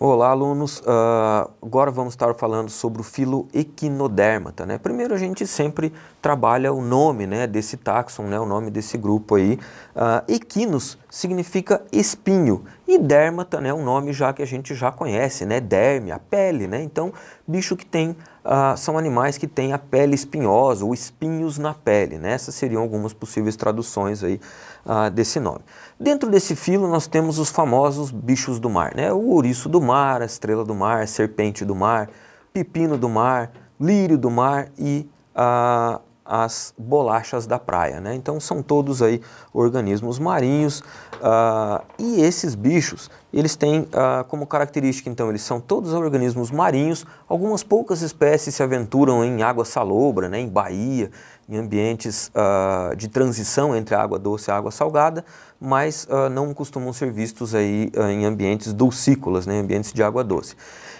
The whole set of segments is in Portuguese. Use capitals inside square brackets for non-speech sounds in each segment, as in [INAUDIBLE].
Olá, alunos. Uh, agora vamos estar falando sobre o filo Echinodermata, Né? Primeiro, a gente sempre trabalha o nome né, desse taxon, né, o nome desse grupo aí. Uh, equinos significa espinho e dermata né, um nome já que a gente já conhece, né, derme, a pele. Né? Então, bicho que tem, uh, são animais que têm a pele espinhosa ou espinhos na pele. Né? Essas seriam algumas possíveis traduções aí ah, desse nome. Dentro desse filo nós temos os famosos bichos do mar, né? o ouriço do mar, a estrela do mar, serpente do mar, pepino do mar, lírio do mar e a, ah, as bolachas da praia. Né? Então são todos aí organismos marinhos uh, e esses bichos eles têm uh, como característica então eles são todos organismos marinhos. Algumas poucas espécies se aventuram em água salobra, né? em baía, em ambientes uh, de transição entre água doce e água salgada, mas não costumam ser vistos aí em ambientes dulcícolas, né? ambientes de água doce.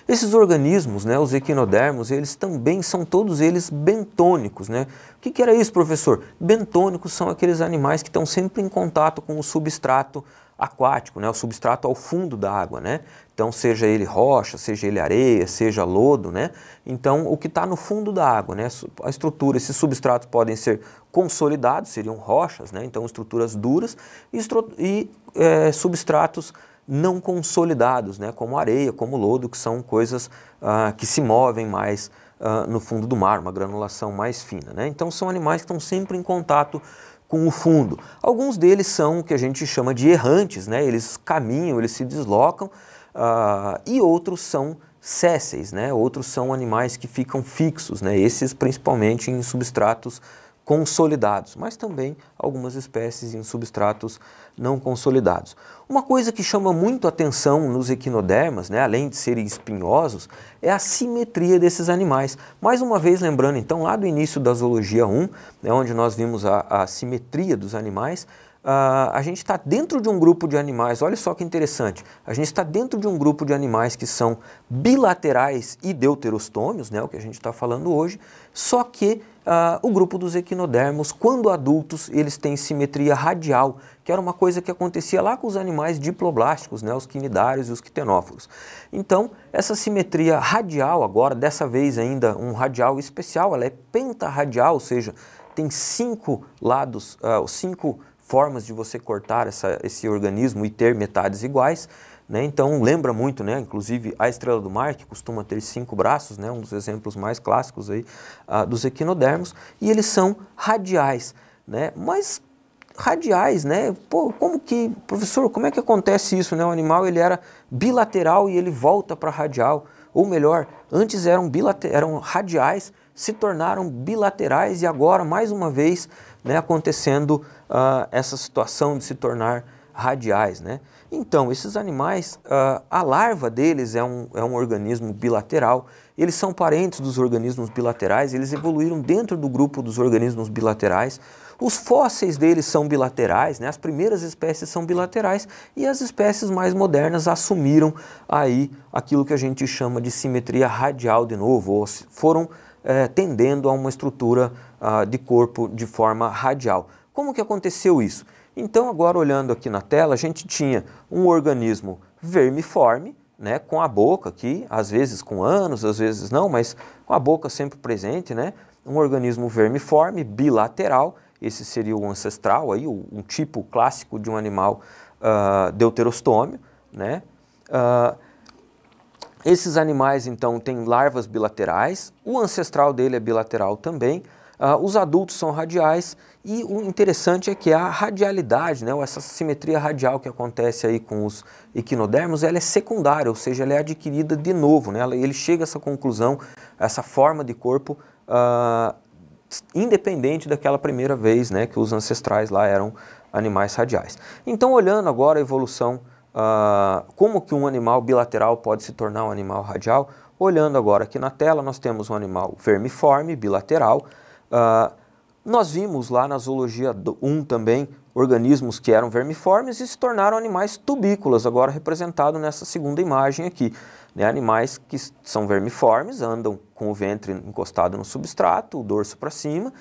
Esses organismos, né, os equinodermos, eles também são todos eles bentônicos. Né? O que, que era isso, professor? Bentônicos são aqueles animais que estão sempre em contato com o substrato aquático, né? o substrato ao fundo da água. Né? Então, seja ele rocha, seja ele areia, seja lodo. Né? Então, o que está no fundo da água, né? a estrutura, esses substratos podem ser consolidados, seriam rochas, né? então estruturas duras, e, e é, substratos não consolidados, né, como areia, como lodo, que são coisas ah, que se movem mais ah, no fundo do mar, uma granulação mais fina. Né? Então são animais que estão sempre em contato com o fundo. Alguns deles são o que a gente chama de errantes, né? eles caminham, eles se deslocam, ah, e outros são césseis, né? outros são animais que ficam fixos, né? esses principalmente em substratos consolidados, mas também algumas espécies em substratos não consolidados. Uma coisa que chama muito atenção nos equinodermas, né, além de serem espinhosos, é a simetria desses animais. Mais uma vez, lembrando então lá do início da zoologia 1, né, onde nós vimos a, a simetria dos animais, Uh, a gente está dentro de um grupo de animais, olha só que interessante, a gente está dentro de um grupo de animais que são bilaterais e deuterostômios, né, o que a gente está falando hoje, só que uh, o grupo dos equinodermos, quando adultos, eles têm simetria radial, que era uma coisa que acontecia lá com os animais diploblásticos, né, os quinidários e os quitenóforos. Então, essa simetria radial agora, dessa vez ainda um radial especial, ela é pentarradial, ou seja, tem cinco lados, uh, cinco formas de você cortar essa, esse organismo e ter metades iguais. Né? Então lembra muito, né? inclusive a estrela do mar, que costuma ter cinco braços, né? um dos exemplos mais clássicos aí, uh, dos equinodermos, e eles são radiais. Né? Mas radiais, né? Pô, como que, professor, como é que acontece isso, né? O animal ele era bilateral e ele volta para radial, ou melhor, antes eram eram radiais, se tornaram bilaterais e agora mais uma vez né, acontecendo uh, essa situação de se tornar radiais. Né? Então, esses animais, uh, a larva deles é um, é um organismo bilateral, eles são parentes dos organismos bilaterais, eles evoluíram dentro do grupo dos organismos bilaterais. Os fósseis deles são bilaterais, né? as primeiras espécies são bilaterais e as espécies mais modernas assumiram aí aquilo que a gente chama de simetria radial de novo, ou foram é, tendendo a uma estrutura ah, de corpo de forma radial. Como que aconteceu isso? Então, agora olhando aqui na tela, a gente tinha um organismo vermiforme, né, com a boca aqui, às vezes com anos, às vezes não, mas com a boca sempre presente, né, um organismo vermiforme, bilateral, esse seria o ancestral, aí, um tipo clássico de um animal uh, ah, deuterostômio, né, uh, esses animais, então, têm larvas bilaterais, o ancestral dele é bilateral também, uh, os adultos são radiais e o interessante é que a radialidade, né, ou essa simetria radial que acontece aí com os equinodermos, ela é secundária, ou seja, ela é adquirida de novo, né, ele chega a essa conclusão, essa forma de corpo uh, independente daquela primeira vez né, que os ancestrais lá eram animais radiais. Então, olhando agora a evolução ah, como que um animal bilateral pode se tornar um animal radial. Olhando agora aqui na tela, nós temos um animal vermiforme, bilateral. Ah, nós vimos lá na zoologia 1 também organismos que eram vermiformes e se tornaram animais tubícolas, agora representado nessa segunda imagem aqui. Né? Animais que são vermiformes, andam com o ventre encostado no substrato, o dorso para cima,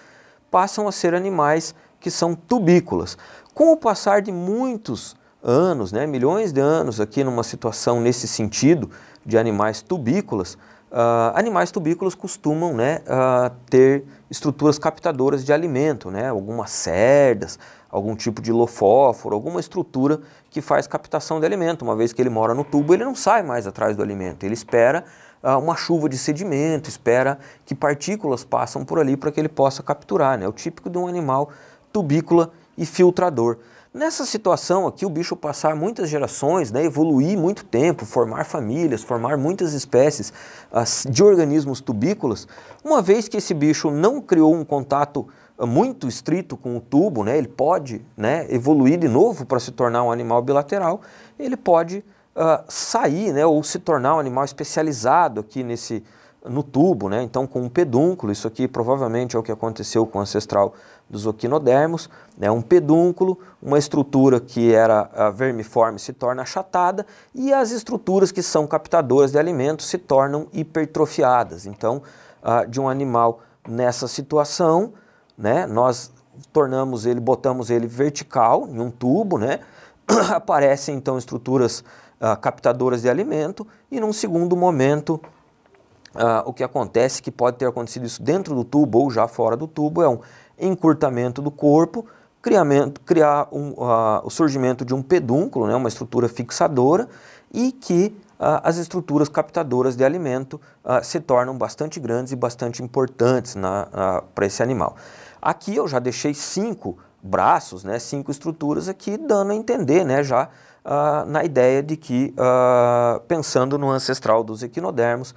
passam a ser animais que são tubícolas. Com o passar de muitos anos, né, milhões de anos aqui numa situação nesse sentido de animais tubícolas, Uh, animais tubícolas costumam né, uh, ter estruturas captadoras de alimento, né, algumas cerdas, algum tipo de lofóforo, alguma estrutura que faz captação de alimento. Uma vez que ele mora no tubo, ele não sai mais atrás do alimento, ele espera uh, uma chuva de sedimento, espera que partículas passam por ali para que ele possa capturar. É né, o típico de um animal tubícola e filtrador. Nessa situação aqui, o bicho passar muitas gerações, né, evoluir muito tempo, formar famílias, formar muitas espécies de organismos tubícolas, uma vez que esse bicho não criou um contato ah, muito estrito com o tubo, né, ele pode né, evoluir de novo para se tornar um animal bilateral, ele pode uh, sair né, ou se tornar um animal especializado aqui nesse, no tubo, né, então com um pedúnculo, isso aqui provavelmente é o que aconteceu com o ancestral dos equinodermos, né, um pedúnculo, uma estrutura que era vermiforme se torna achatada e as estruturas que são captadoras de alimentos se tornam hipertrofiadas. Então, ah, de um animal nessa situação, né, nós tornamos ele, botamos ele vertical em um tubo, né, [COUGHS] aparecem então estruturas ah, captadoras de alimento e num segundo momento ah, o que acontece, que pode ter acontecido isso dentro do tubo ou já fora do tubo, é um encurtamento do corpo, criamento, criar um, uh, o surgimento de um pedúnculo, né, uma estrutura fixadora, e que uh, as estruturas captadoras de alimento uh, se tornam bastante grandes e bastante importantes para esse animal. Aqui eu já deixei cinco braços, né, cinco estruturas aqui, dando a entender né, já na ideia de que, pensando no ancestral dos equinodermos,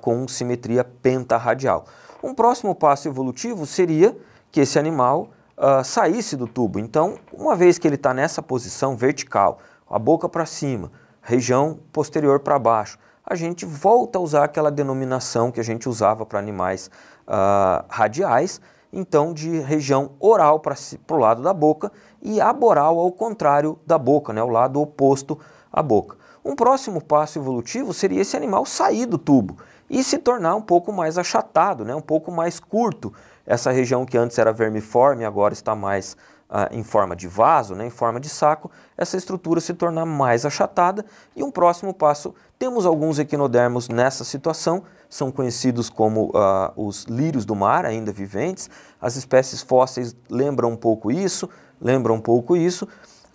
com simetria pentarradial. Um próximo passo evolutivo seria que esse animal uh, saísse do tubo. Então, uma vez que ele está nessa posição vertical, a boca para cima, região posterior para baixo, a gente volta a usar aquela denominação que a gente usava para animais uh, radiais, então de região oral para o lado da boca e aboral ao contrário da boca, né, o lado oposto à boca. Um próximo passo evolutivo seria esse animal sair do tubo e se tornar um pouco mais achatado, né, um pouco mais curto, essa região que antes era vermiforme, agora está mais ah, em forma de vaso, né, em forma de saco, essa estrutura se torna mais achatada e um próximo passo, temos alguns equinodermos nessa situação, são conhecidos como ah, os lírios do mar, ainda viventes, as espécies fósseis lembram um pouco isso, lembram um pouco isso,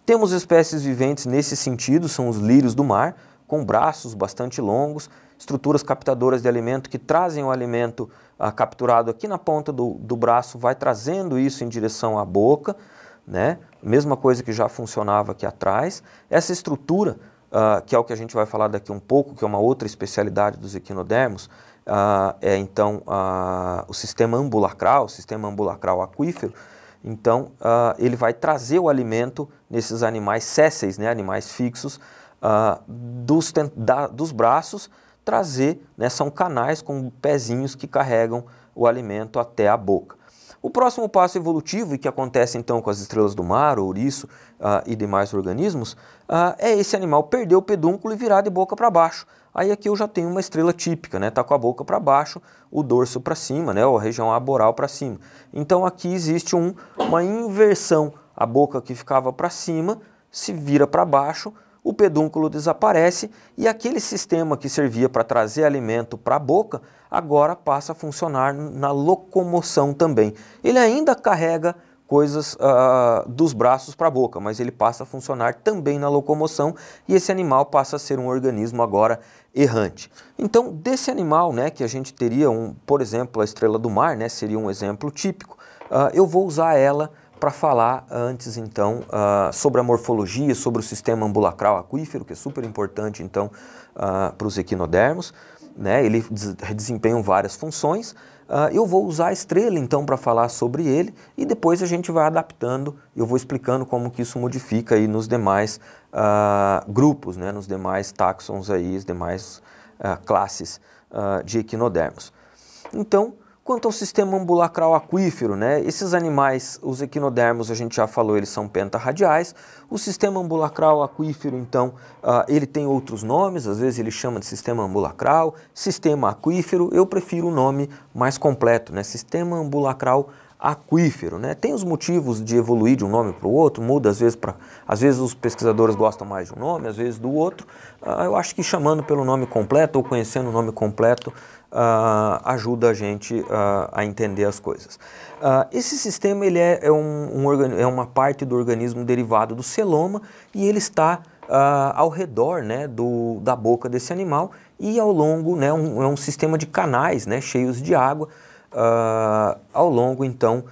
temos espécies viventes nesse sentido, são os lírios do mar, com braços bastante longos, estruturas captadoras de alimento que trazem o alimento ah, capturado aqui na ponta do, do braço, vai trazendo isso em direção à boca, né? mesma coisa que já funcionava aqui atrás. Essa estrutura, ah, que é o que a gente vai falar daqui um pouco, que é uma outra especialidade dos equinodermos, ah, é então o sistema ambulacral, o sistema ambulacral aquífero, então, uh, ele vai trazer o alimento nesses animais césseis, né, animais fixos, uh, dos, da, dos braços trazer, né, são canais com pezinhos que carregam o alimento até a boca. O próximo passo evolutivo, e que acontece então com as estrelas do mar, ouriço uh, e demais organismos, uh, é esse animal perder o pedúnculo e virar de boca para baixo. Aí aqui eu já tenho uma estrela típica, né? Tá com a boca para baixo, o dorso para cima, né? Ou a região aboral para cima. Então aqui existe um, uma inversão. A boca que ficava para cima se vira para baixo, o pedúnculo desaparece e aquele sistema que servia para trazer alimento para a boca agora passa a funcionar na locomoção também. Ele ainda carrega coisas uh, dos braços para a boca, mas ele passa a funcionar também na locomoção e esse animal passa a ser um organismo agora errante. Então, desse animal, né, que a gente teria um, por exemplo, a estrela do mar, né, seria um exemplo típico. Uh, eu vou usar ela para falar antes então uh, sobre a morfologia, sobre o sistema ambulacral aquífero, que é super importante então uh, ah, para os equinodermos, né? Ele des várias funções. Uh, eu vou usar a estrela então para falar sobre ele e depois a gente vai adaptando, eu vou explicando como que isso modifica aí nos demais grupos, né? Nos demais taxons aí, as demais classes de equinodermos. Então, Quanto ao sistema ambulacral aquífero, né, esses animais, os equinodermos, a gente já falou, eles são pentarradiais. O sistema ambulacral aquífero, então, uh, ele tem outros nomes, às vezes ele chama de sistema ambulacral, sistema aquífero, eu prefiro o nome mais completo, né, sistema ambulacral aquífero, né? Tem os motivos de evoluir de um nome para o outro, muda às vezes para, às vezes os pesquisadores gostam mais de um nome, às vezes do outro. Uh, eu acho que chamando pelo nome completo ou conhecendo o nome completo uh, ajuda a gente uh, a entender as coisas. Uh, esse sistema ele é, é, um, um é uma parte do organismo derivado do celoma e ele está ao redor né, do, da boca desse animal e ao longo né, um, é um sistema de canais né, cheios de água ao longo então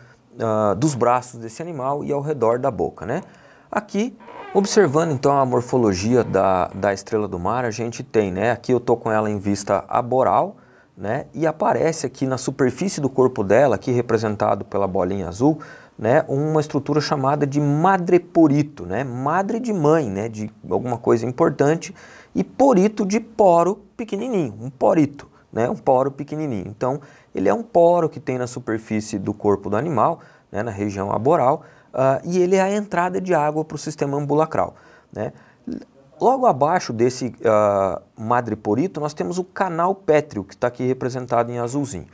dos braços desse animal e ao redor da boca. Né? Aqui Observando então a morfologia da, da estrela do mar, a gente tem, né? Aqui eu estou com ela em vista aboral, né? E aparece aqui na superfície do corpo dela, aqui representado pela bolinha azul, né? Uma estrutura chamada de madreporito, né? Madre de mãe, né? De alguma coisa importante e porito de poro pequenininho, um porito, né? Um poro pequenininho. Então, ele é um poro que tem na superfície do corpo do animal, né? Na região aboral, uh, e ele é a entrada de água para o sistema ambulacral, né? Logo abaixo desse uh, ah, madreporito, nós temos o canal pétreo, que está aqui representado em azulzinho.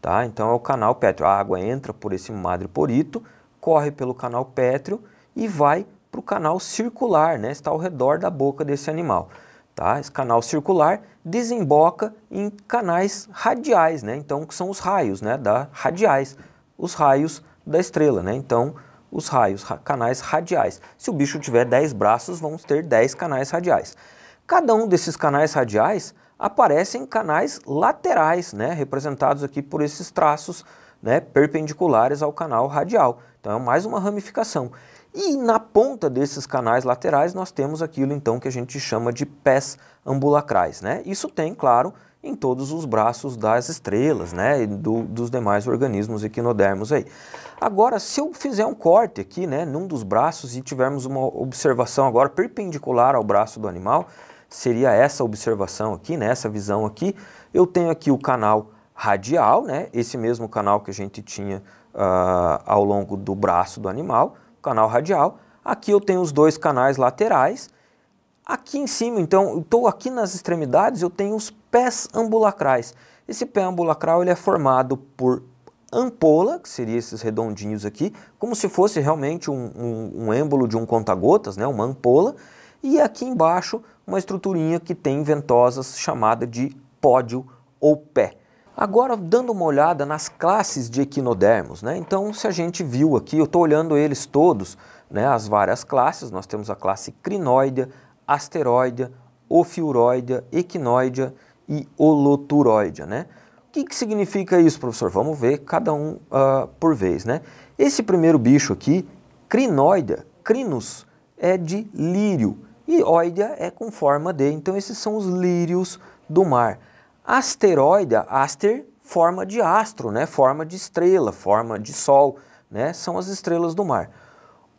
Tá? Então é o canal pétreo. A água entra por esse madreporito, corre pelo canal pétreo e vai para o canal circular, né? está ao redor da boca desse animal. Tá? Esse canal circular desemboca em canais radiais, né? então que são os raios né? da radiais, os raios da estrela. Né? Então os raios, canais radiais. Se o bicho tiver 10 braços, vamos ter 10 canais radiais. Cada um desses canais radiais aparecem canais laterais, né, representados aqui por esses traços né, perpendiculares ao canal radial. Então é mais uma ramificação. E na ponta desses canais laterais nós temos aquilo então que a gente chama de pés ambulacrais. Né? Isso tem, claro, em todos os braços das estrelas, né, do, dos demais organismos equinodermos aí. Agora, se eu fizer um corte aqui, né, num dos braços e tivermos uma observação agora perpendicular ao braço do animal, seria essa observação aqui, né, essa visão aqui. Eu tenho aqui o canal radial, né, esse mesmo canal que a gente tinha uh, ao longo do braço do animal, canal radial. Aqui eu tenho os dois canais laterais Aqui em cima, então, estou aqui nas extremidades, eu tenho os pés ambulacrais. Esse pé ambulacral ele é formado por ampola, que seria esses redondinhos aqui, como se fosse realmente um, um, um êmbolo de um conta-gotas, né, uma ampola, e aqui embaixo uma estruturinha que tem ventosas chamada de pódio ou pé. Agora, dando uma olhada nas classes de equinodermos, né? então se a gente viu aqui, eu estou olhando eles todos, né, as várias classes, nós temos a classe crinoidea, asteroide, ofiuroide, equinoide e holoturoide. né? O que, que significa isso, professor? Vamos ver cada um uh, por vez, né? Esse primeiro bicho aqui, crinoide, crinus, é de lírio e oidea é com forma de, então esses são os lírios do mar. Asteroide, aster, forma de astro, né? Forma de estrela, forma de sol, né? São as estrelas do mar.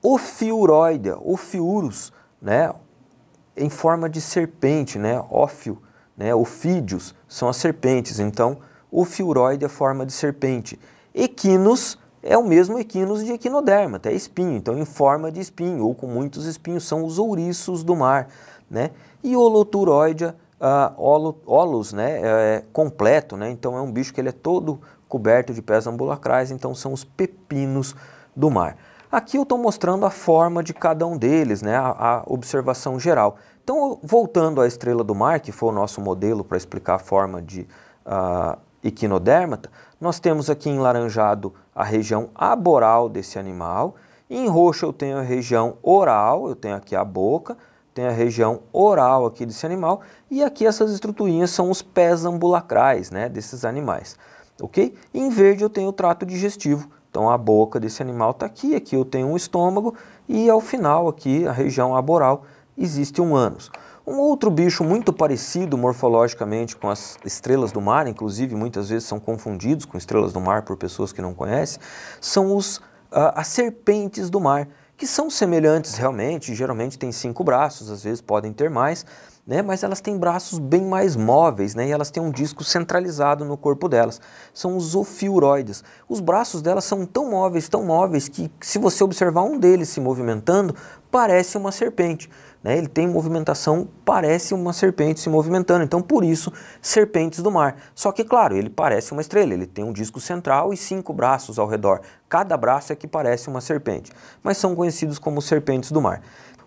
Ofiuroide, ofiurus, né? em forma de serpente, né? Ófio, né? Ofídeos são as serpentes, então o fiuroide é forma de serpente. Equinos é o mesmo equinos de equinoderma, até espinho, então em forma de espinho ou com muitos espinhos, são os ouriços do mar, né? E holoturoide, uh, ah, holo, holos, né? É, é completo, né? Então é um bicho que ele é todo coberto de pés ambulacrais, então são os pepinos do mar. Aqui eu estou mostrando a forma de cada um deles, né, a, a, observação geral. Então, voltando à estrela do mar, que foi o nosso modelo para explicar a forma de uh, equinodermata, nós temos aqui em laranjado a região aboral desse animal, em roxo eu tenho a região oral, eu tenho aqui a boca, tem a região oral aqui desse animal, e aqui essas estruturinhas são os pés ambulacrais né, desses animais. ok? Em verde eu tenho o trato digestivo, então a boca desse animal está aqui, aqui eu tenho um estômago e ao final aqui, a região aboral, existe um ânus. Um outro bicho muito parecido morfologicamente com as estrelas do mar, inclusive muitas vezes são confundidos com estrelas do mar por pessoas que não conhecem, são os, ah, as serpentes do mar, que são semelhantes realmente, geralmente têm cinco braços, às vezes podem ter mais, né? mas elas têm braços bem mais móveis né? e elas têm um disco centralizado no corpo delas. São os ofiuroides. Os braços delas são tão móveis, tão móveis, que se você observar um deles se movimentando, parece uma serpente. Né? Ele tem movimentação, parece uma serpente se movimentando. Então, por isso, serpentes do mar. Só que, claro, ele parece uma estrela. Ele tem um disco central e cinco braços ao redor. Cada braço é que parece uma serpente. Mas são conhecidos como serpentes do mar.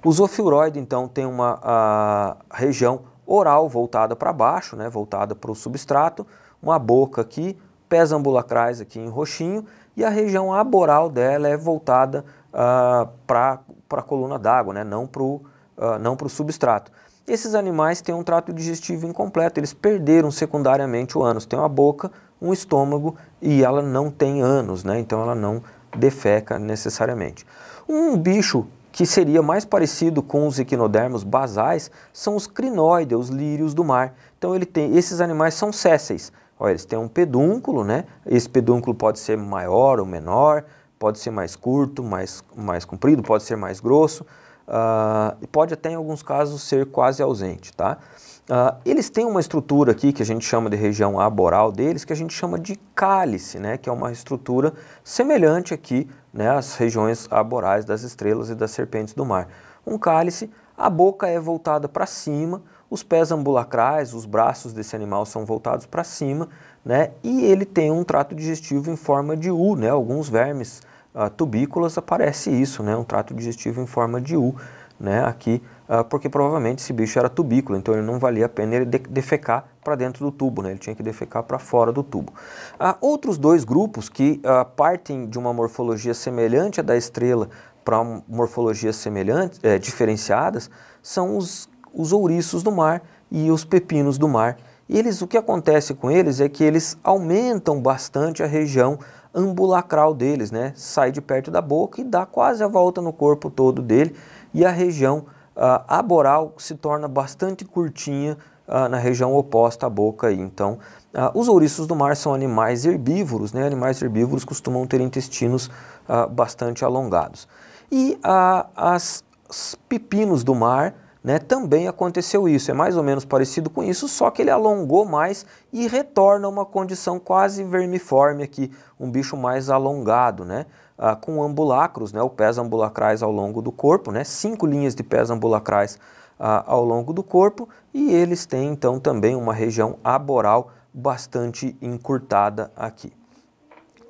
O zofiroide, então, tem uma região oral voltada para baixo, né, voltada para o substrato, uma boca aqui, pés ambulacrais aqui em roxinho, e a região aboral dela é voltada ah, para a coluna d'água, né, não para o ah, substrato. Esses animais têm um trato digestivo incompleto, eles perderam secundariamente o ânus. Tem uma boca, um estômago e ela não tem ânus, né? então ela não defeca necessariamente. Um bicho que seria mais parecido com os equinodermos basais, são os crinoides, os lírios do mar. Então ele tem, esses animais são sessis. Olha, eles têm um pedúnculo, né? Esse pedúnculo pode ser maior ou menor, pode ser mais curto, mais, mais comprido, pode ser mais grosso, uh, pode até em alguns casos ser quase ausente, tá? Uh, eles têm uma estrutura aqui que a gente chama de região aboral deles, que a gente chama de cálice, né? Que é uma estrutura semelhante aqui né, as regiões arborais das estrelas e das serpentes do mar. Um cálice, a boca é voltada para cima, os pés ambulacrais, os braços desse animal são voltados para cima, né, e ele tem um trato digestivo em forma de U, né, alguns vermes uh, ah, tubícolas aparece isso, né, um trato digestivo em forma de U né, aqui, uh, porque provavelmente esse bicho era tubículo, então ele não valia a pena ele de defecar para dentro do tubo, né, ele tinha que defecar para fora do tubo. Há ah, outros dois grupos que uh, partem de uma morfologia semelhante à da estrela para morfologias semelhantes, é, diferenciadas, são os, os ouriços do mar e os pepinos do mar. E eles, o que acontece com eles é que eles aumentam bastante a região ambulacral deles, né? Sai de perto da boca e dá quase a volta no corpo todo dele, e a região uh, ah, aboral se torna bastante curtinha uh, na região oposta à boca. Aí. Então, uh, os ouriços do mar são animais herbívoros, né? animais herbívoros costumam ter intestinos bastante alongados. E as, as pepinos do mar, né, também aconteceu isso. É mais ou menos parecido com isso, só que ele alongou mais e retorna uma condição quase vermiforme aqui, um bicho mais alongado, né? Ah, com ambulacros, né, ou pés ambulacrais ao longo do corpo, né, cinco linhas de pés ambulacrais ah, ao longo do corpo, e eles têm então também uma região aboral bastante encurtada aqui.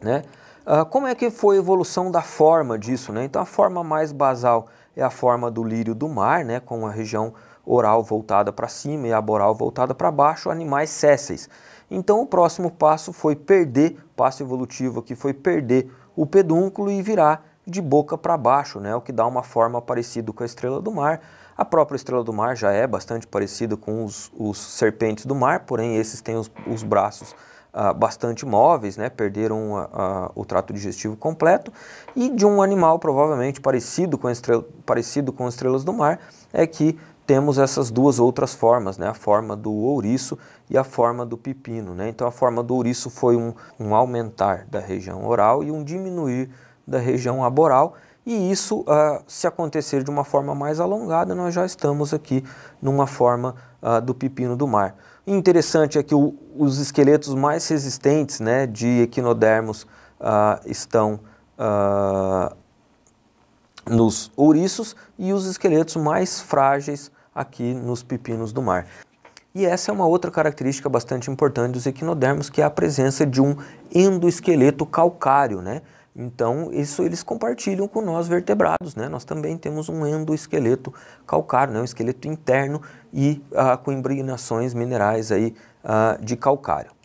Né? Ah, como é que foi a evolução da forma disso? Né? Então a forma mais basal é a forma do lírio do mar, né, com a região oral voltada para cima e aboral voltada para baixo, animais sessis. Então o próximo passo foi perder, passo evolutivo aqui foi perder o pedúnculo e virar de boca para baixo, né? o que dá uma forma parecida com a estrela do mar. A própria estrela do mar já é bastante parecida com os, os serpentes do mar, porém esses têm os, os braços ah, bastante móveis, né? perderam a, a, o trato digestivo completo. E de um animal provavelmente parecido com, estrela, parecido com estrelas do mar é que temos essas duas outras formas, né? a forma do ouriço e a forma do pepino. Né? Então a forma do ouriço foi um, um aumentar da região oral e um diminuir da região aboral, e isso, uh, se acontecer de uma forma mais alongada, nós já estamos aqui numa forma uh, do pepino do mar. Interessante é que o, os esqueletos mais resistentes né, de equinodermos uh, estão nos ouriços e os esqueletos mais frágeis aqui nos pepinos do mar. E essa é uma outra característica bastante importante dos equinodermos, que é a presença de um endoesqueleto calcário, né? Então, isso eles compartilham com nós vertebrados, né? Nós também temos um endoesqueleto calcário, né? um esqueleto interno e ah, com embrinações minerais aí, ah, de calcário.